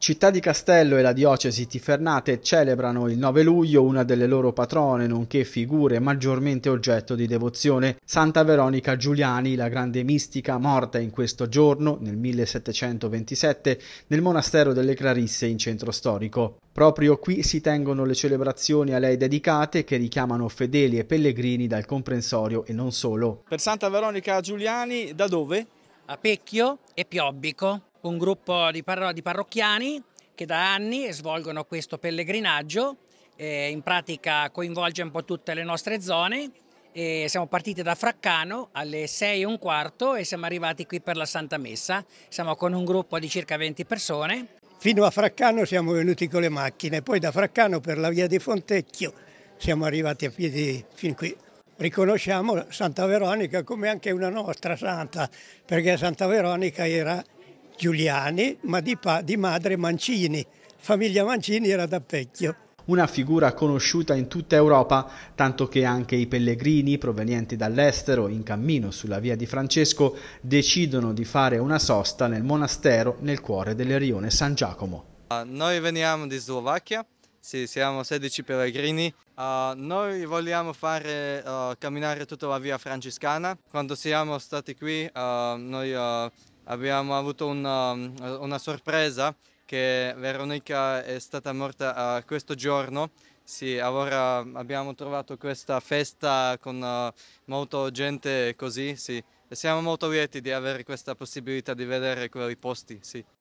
Città di Castello e la diocesi tifernate celebrano il 9 luglio una delle loro patrone, nonché figure maggiormente oggetto di devozione, Santa Veronica Giuliani, la grande mistica morta in questo giorno, nel 1727, nel monastero delle Clarisse in centro storico. Proprio qui si tengono le celebrazioni a lei dedicate che richiamano fedeli e pellegrini dal comprensorio e non solo. Per Santa Veronica Giuliani, da dove? A Pecchio e Piobbico un gruppo di, parro di parrocchiani che da anni svolgono questo pellegrinaggio, eh, in pratica coinvolge un po' tutte le nostre zone. E siamo partiti da Fraccano alle 6 e un quarto e siamo arrivati qui per la Santa Messa. Siamo con un gruppo di circa 20 persone. Fino a Fraccano siamo venuti con le macchine, poi da Fraccano per la via di Fontecchio siamo arrivati a piedi fin qui. Riconosciamo Santa Veronica come anche una nostra santa, perché Santa Veronica era Giuliani, ma di, di madre Mancini. Famiglia Mancini era da vecchio. una figura conosciuta in tutta Europa, tanto che anche i pellegrini provenienti dall'estero in cammino sulla via di Francesco decidono di fare una sosta nel monastero nel cuore del rione San Giacomo. Noi veniamo di Slovacchia, sì, siamo 16 pellegrini. Uh, noi vogliamo fare uh, camminare tutta la via francescana. Quando siamo stati qui uh, noi abbiamo avuto una, una sorpresa che Veronica è stata morta questo giorno. Sì, allora abbiamo trovato questa festa con uh, molta gente così, sì. E siamo molto lieti di avere questa possibilità di vedere quei posti, sì.